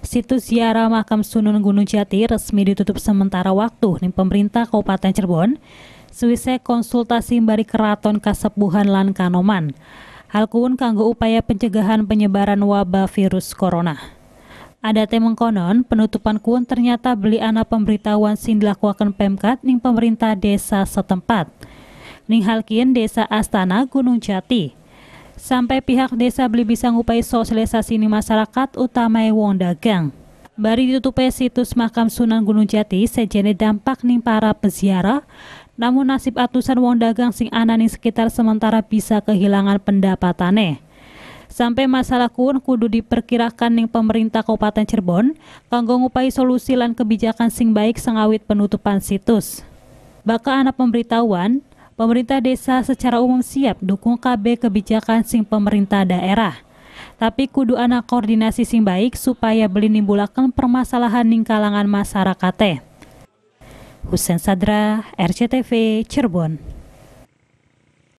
Situs ziarah makam Sunan Gunung Jati resmi ditutup sementara waktu nih pemerintah Kabupaten Cirebon. Suwise konsultasi bari keraton kasepuhan lan kanoman. Hal kuun kanggo upaya pencegahan penyebaran wabah virus corona. Ada temeng konon, penutupan kuun ternyata beli anak pemberitahuan sing dilakukan Pemkat ning pemerintah desa setempat. Ning halkin desa Astana Gunung Jati sampai pihak desa beli bisa ngupai sosialisasi ini masyarakat utamai wong dagang. Bari ditutupi situs makam Sunan Gunung Jati sejene dampak ning para peziarah, namun nasib atusan wong dagang sing ana ning sekitar sementara bisa kehilangan pendapatane. Sampai masalah kuun kudu diperkirakan ning pemerintah Kabupaten Cirebon kanggo ngupai solusi lan kebijakan sing baik sengawit penutupan situs. Baka anak pemberitahuan pemerintah desa secara umum siap dukung KB kebijakan sing pemerintah daerah. Tapi kudu anak koordinasi sing baik supaya beli nimbulakan permasalahan ning kalangan masyarakat. Husen Sadra, RCTV, Cirebon.